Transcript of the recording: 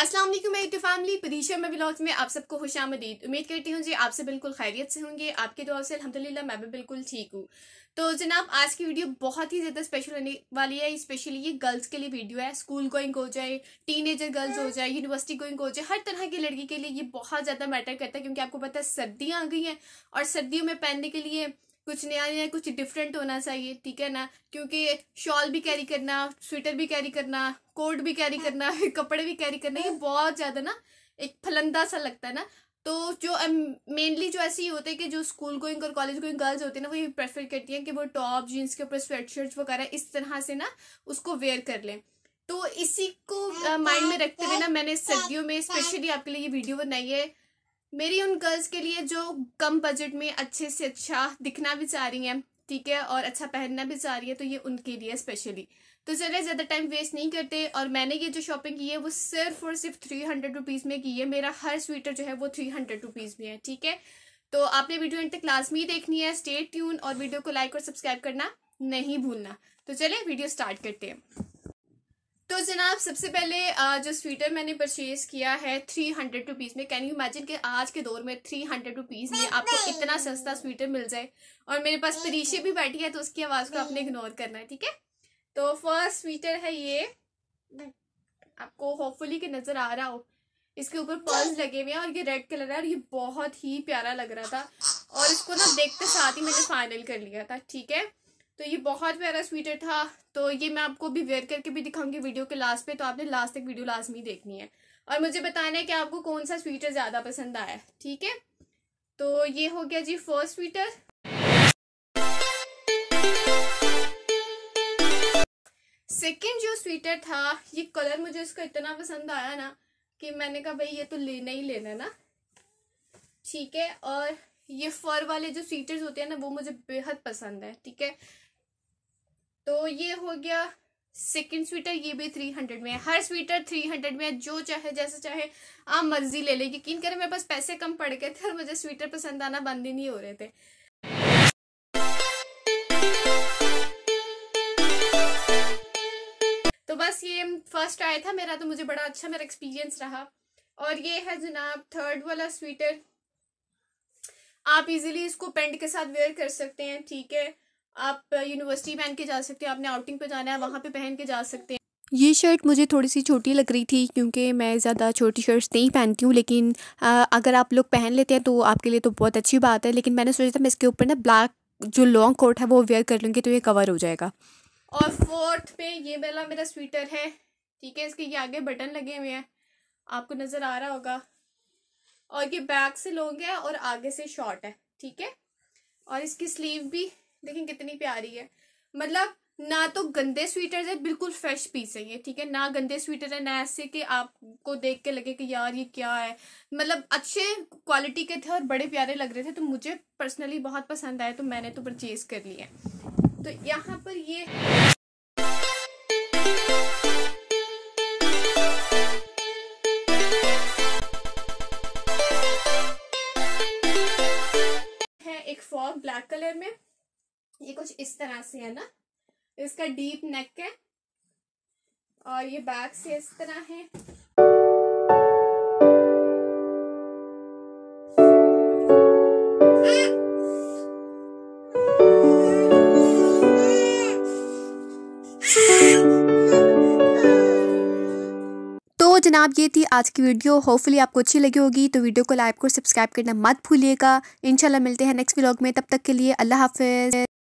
असलम मेरी फैमिली पदीशा में ब्लॉग में आप सबको खुश आमदीद उम्मीद करती हूँ जी आपसे बिल्कुल खैरियत से होंगे आपके दुआ से अलहमदिल्ला मैं भी बिल्कुल ठीक हूँ तो जनाब आज की वीडियो बहुत ही ज़्यादा स्पेशल होने वाली है स्पेशली ये गर्ल्स के लिए वीडियो है स्कूल गोइंग हो जाए टीन गर्ल्स हो जाए यूनिवर्सिटी गोइंग हो जाए हर तरह की लड़की के लिए ये बहुत ज़्यादा मैटर करता है क्योंकि आपको पता है सर्दियाँ आ गई हैं और सर्दियों में पहनने के लिए कुछ नया नया कुछ डिफरेंट होना चाहिए ठीक है ना क्योंकि शॉल भी कैरी करना स्वेटर भी कैरी करना कोट भी कैरी करना कपड़े भी कैरी करना ये बहुत ज़्यादा ना एक फलंदा सा लगता है ना तो जो मेनली जो ऐसे ही होते हैं कि जो स्कूल गोइंग और कॉलेज गोइंग गर्ल्स होती है ना वो ये प्रेफर करती हैं कि वो टॉप जीन्स के ऊपर स्वेट वगैरह इस तरह से ना उसको वेयर कर लें तो इसी को माइंड में रखते हुए ना मैंने सर्दियों में स्पेशली आपके लिए ये वीडियो बनाई है मेरी उन गर्ल्स के लिए जो कम बजट में अच्छे से अच्छा दिखना भी चाह रही हैं ठीक है और अच्छा पहनना भी चाह रही है तो ये उनके लिए स्पेशली तो चले ज़्यादा टाइम वेस्ट नहीं करते और मैंने ये जो शॉपिंग की है वो सिर्फ और सिर्फ थ्री हंड्रेड रुपीज़ में की है मेरा हर स्वेटर जो है वो थ्री हंड्रेड रुपीज़ में है ठीक है तो आपने वीडियो एंड तक लाजमी देखनी है स्टेट ट्यून और वीडियो को लाइक और सब्सक्राइब करना नहीं भूलना तो चले वीडियो स्टार्ट करते हैं तो जनाब सबसे पहले जो स्वीटर मैंने परचेज किया है थ्री हंड्रेड रुपीज़ में कैन यू इमेजिन कि आज के दौर में थ्री हंड्रेड रुपीज़ में आपको इतना सस्ता स्वीटर मिल जाए और मेरे पास परीशे भी बैठी है तो उसकी आवाज़ को आपने इग्नोर करना है ठीक है तो फर्स्ट स्वीटर है ये आपको होपफुली के नज़र आ रहा हो इसके ऊपर पर्ल्स लगे हुए हैं और ये रेड कलर है और ये बहुत ही प्यारा लग रहा था और इसको ना देखते साथ ही मैंने फाइनल कर लिया था ठीक है तो ये बहुत प्यारा स्वीटर था तो ये मैं आपको भी वेयर करके भी दिखाऊंगी वीडियो के लास्ट पे तो आपने लास्ट तक वीडियो लाजमी देखनी है और मुझे बताना है कि आपको कौन सा स्वीटर ज़्यादा पसंद आया ठीक है तो ये हो गया जी फर्स्ट स्वीटर सेकंड जो स्वीटर था ये कलर मुझे इसका इतना पसंद आया ना कि मैंने कहा भाई ये तो लेना ही लेना ना ठीक है और ये फर वाले जो स्वीटर्स होते हैं ना वो मुझे बेहद पसंद है ठीक है तो ये हो गया सेकंड स्वीटर ये भी थ्री हंड्रेड में है हर स्वीटर थ्री हंड्रेड में है जो चाहे जैसे चाहे आप मर्जी ले लें यकीन करें मेरे पास पैसे कम पड़ गए थे और मुझे स्वीटर पसंद आना बंद ही नहीं हो रहे थे तो बस ये फर्स्ट आया था मेरा तो मुझे बड़ा अच्छा मेरा एक्सपीरियंस रहा और ये है जनाब थर्ड वाला स्वीटर आप इजीली इसको पेंट के साथ वेयर कर सकते हैं ठीक है आप यूनिवर्सिटी पहन के जा सकते हैं आपने आउटिंग पे जाना है वहाँ पे पहन के जा सकते हैं ये शर्ट मुझे थोड़ी सी छोटी लग रही थी क्योंकि मैं ज़्यादा छोटी शर्ट्स नहीं पहनती हूँ लेकिन आ, अगर आप लोग पहन लेते हैं तो आपके लिए तो बहुत अच्छी बात है लेकिन मैंने सोचा था मैं इसके ऊपर ना ब्लैक जो लॉन्ग कोट है वो वेयर कर लूँगी तो ये कवर हो जाएगा और फोर्थ पे ये वाला मेरा स्वीटर है ठीक है इसके ये आगे बटन लगे हुए हैं आपको नज़र आ रहा होगा और ये बैक से लॉन्ग है और आगे से शॉर्ट है ठीक है और इसकी स्लीव भी देखें कितनी प्यारी है मतलब ना तो गंदे स्वीटर है बिल्कुल फ्रेश पीस है ये ठीक है ना गंदे स्वीटर है ना ऐसे कि आपको देख के लगे कि यार ये क्या है मतलब अच्छे क्वालिटी के थे और बड़े प्यारे लग रहे थे तो मुझे पर्सनली बहुत पसंद आए तो मैंने तो परचेज कर लिया तो यहाँ पर ये है एक फॉग ब्लैक कलर में ये कुछ इस तरह से है ना तो इसका डीप नेक है और ये बैक से इस तरह है तो जनाब ये थी आज की वीडियो होपफुली आपको अच्छी लगी होगी तो वीडियो को लाइक और सब्सक्राइब करना मत भूलिएगा इंशाल्लाह मिलते हैं नेक्स्ट व्लॉग में तब तक के लिए अल्लाह हाफिज़